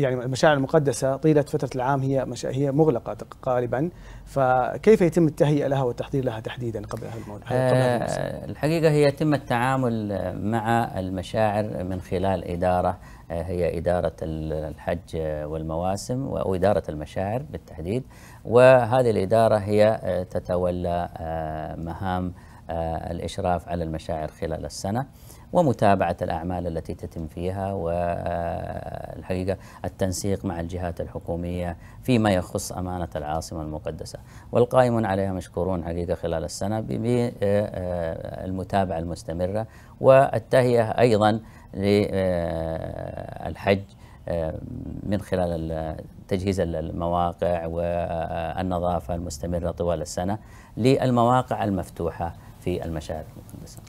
يعني المشاعر المقدسه طيله فتره العام هي مش هي مغلقه غالبا فكيف يتم التهيئه لها والتحضير لها تحديدا قبل الموت آه الحقيقه هي يتم التعامل مع المشاعر من خلال اداره آه، هي إدارة الحج والمواسم او اداره المشاعر بالتحديد وهذه الإدارة هي آه، تتولى آه، مهام الإشراف على المشاعر خلال السنة ومتابعة الأعمال التي تتم فيها و الحقيقة التنسيق مع الجهات الحكومية فيما يخص أمانة العاصمة المقدسة والقائمون عليها مشكورون حقيقة خلال السنة بالمتابعة آه، المستمرة والتهيئة أيضا للحج آه، آه، من خلال تجهيز المواقع والنظافة المستمرة طوال السنة للمواقع المفتوحة في المشاعر المقدسة